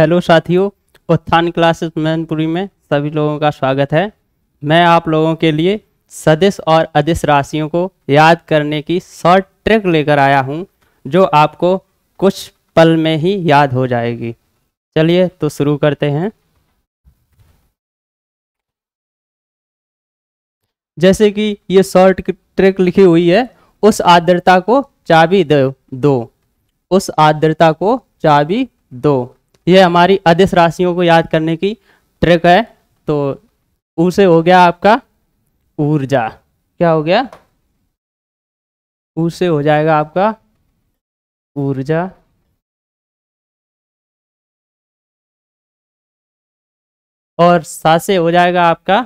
hello साथियों उत्थान classes Mainpuri में सभी लोगों का स्वागत है मैं आप लोगों के लिए सदिश और अदिश राशियों को याद करने की शॉर्ट ट्रिक लेकर आया हूं जो आपको कुछ पल में ही याद हो जाएगी चलिए तो शुरू करते हैं जैसे कि ये शॉर्ट ट्रिक लिखी हुई है उस आर्द्रता को चाबी दो दो उस आर्द्रता को चाबी दो ये हमारी अधिस राशियों को याद करने की ट्रिक है तो उसे हो गया आपका ऊर्जा क्या हो गया उसे हो जाएगा आपका ऊर्जा और सासे से हो जाएगा आपका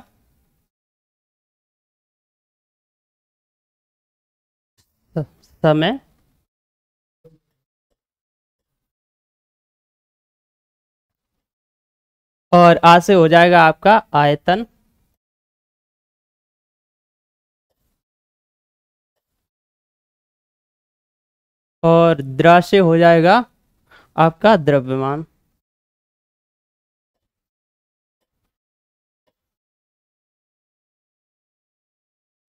समय और आ से हो जाएगा आपका आयतन और द्रा से हो जाएगा आपका द्रव्यमान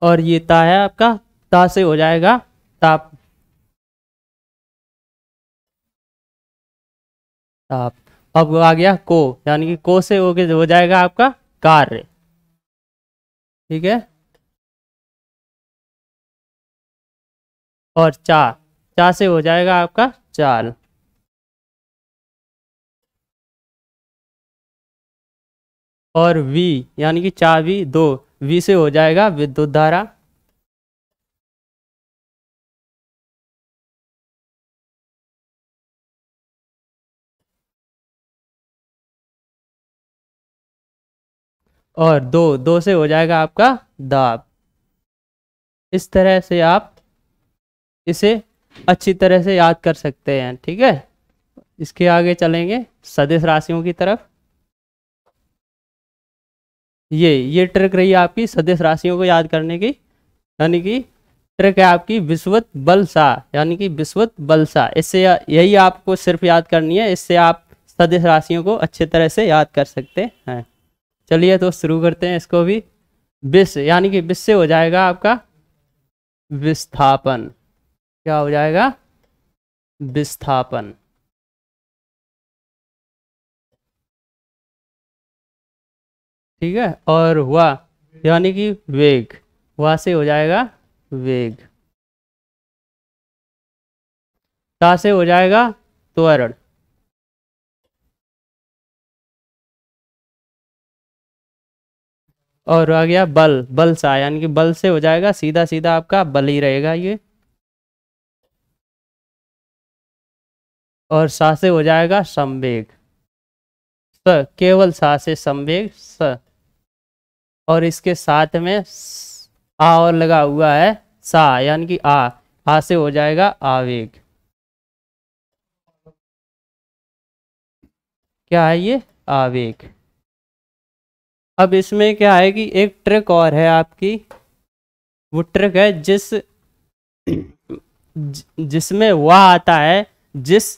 और ये ता है आपका ता से हो जाएगा ताप ताप अब आ गया को यानी कि को से हो हो जाएगा आपका कार्य ठीक है और चा चा से हो जाएगा आपका चाल और वी यानी कि चा चाबी दो वी से हो जाएगा विद्युत धारा और दो दो से हो जाएगा आपका दाब इस तरह से आप इसे अच्छी तरह से याद कर सकते हैं ठीक है इसके आगे चलेंगे सदिश राशियों की तरफ ये ये ट्रिक रही आपकी सदिश राशियों को याद करने की यानी कि ट्रिक है आपकी विश्वत बलसा यानी कि विश्वत बलसा इससे यही आपको सिर्फ याद करनी है इससे आप सदिश राशियों को अच्छे तरह से याद कर सकते हैं चलिए तो शुरू करते हैं इसको भी विष यानी कि विष से हो जाएगा आपका विस्थापन क्या हो जाएगा विस्थापन ठीक है और हुआ यानी कि वेग वहां से हो जाएगा वेग ता से हो जाएगा त्वरण और आ गया बल बल सा यानी कि बल से हो जाएगा सीधा सीधा आपका बल ही रहेगा ये और सा से हो जाएगा संवेग स केवल सा से संवेग स और इसके साथ में आ और लगा हुआ है सा यानी कि आ आ से हो जाएगा आवेग क्या है ये आवेग अब इसमें क्या है कि एक ट्रिक और है आपकी वो ट्रिक है जिस जिसमें वह आता है जिस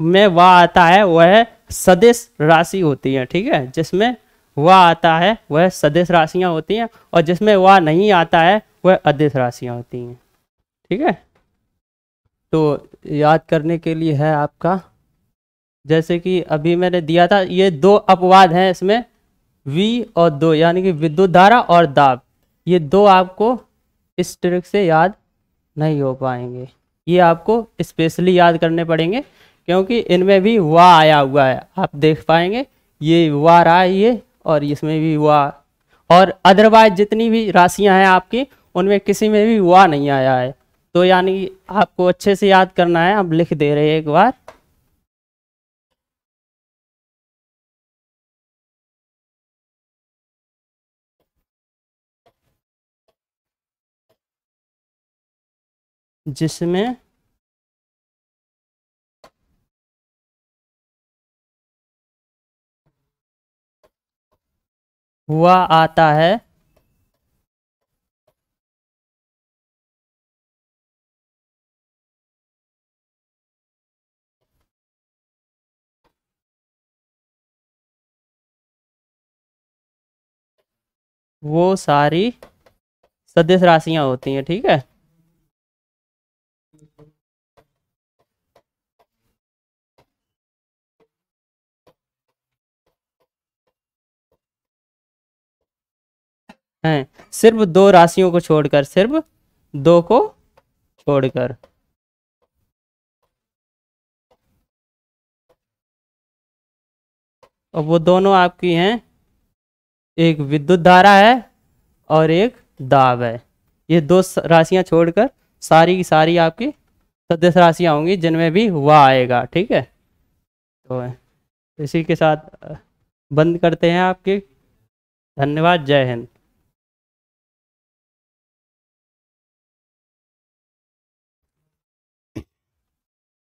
में वह आता है वह सदिश राशि होती है ठीक है जिसमें वह आता है वह सदिश राशियां होती हैं और जिसमें वह नहीं आता है वह अदिश राशियां होती हैं ठीक है तो याद करने के लिए है आपका जैसे कि अभी मैंने दिया था ये दो अपवाद हैं इसमें वी और दो यानी कि विद्युत धारा और दाब ये दो आपको इस ट्रिक से याद नहीं हो पाएंगे ये आपको स्पेशली याद करने पड़ेंगे क्योंकि इनमें भी वाह आया हुआ है आप देख पाएंगे ये वाह रहा है ये और इसमें भी वाह और अदरवाइज जितनी भी राशियां हैं आपकी उनमें किसी में भी वाह नहीं आया है तो यानी आपको अच्छे से याद करना है आप लिख दे रहे हैं एक बार जिसमें हुआ आता है वो सारी सदस्य राशियां होती हैं ठीक है हैं सिर्फ दो राशियों को छोड़कर सिर्फ दो को छोड़कर और वो दोनों आपकी हैं एक विद्युत धारा है और एक दाब है ये दो राशियां छोड़कर सारी की सारी आपकी सदस्य राशियां होंगी जिनमें भी वाह आएगा ठीक है तो इसी के साथ बंद करते हैं आपके धन्यवाद जय हिंद